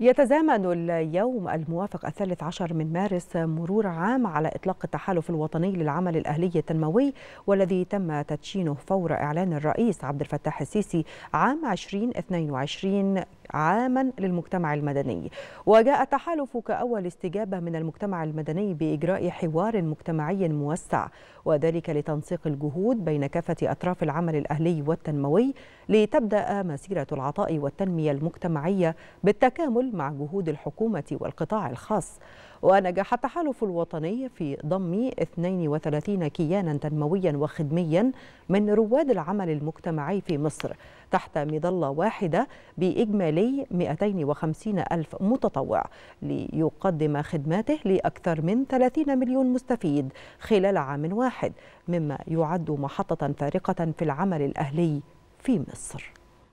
يتزامن اليوم الموافق الثالث عشر من مارس مرور عام على إطلاق التحالف الوطني للعمل الأهلي التنموي والذي تم تدشينه فور إعلان الرئيس عبد الفتاح السيسي عام 2022 عاما للمجتمع المدني وجاء التحالف كأول استجابة من المجتمع المدني بإجراء حوار مجتمعي موسع وذلك لتنسيق الجهود بين كافة أطراف العمل الأهلي والتنموي لتبدأ مسيرة العطاء والتنمية المجتمعية بالتكامل التعامل مع جهود الحكومة والقطاع الخاص ونجح التحالف الوطني في ضم 32 كيانا تنمويا وخدميا من رواد العمل المجتمعي في مصر تحت مظلة واحدة بإجمالي 250 ألف متطوع ليقدم خدماته لأكثر من 30 مليون مستفيد خلال عام واحد مما يعد محطة فارقة في العمل الأهلي في مصر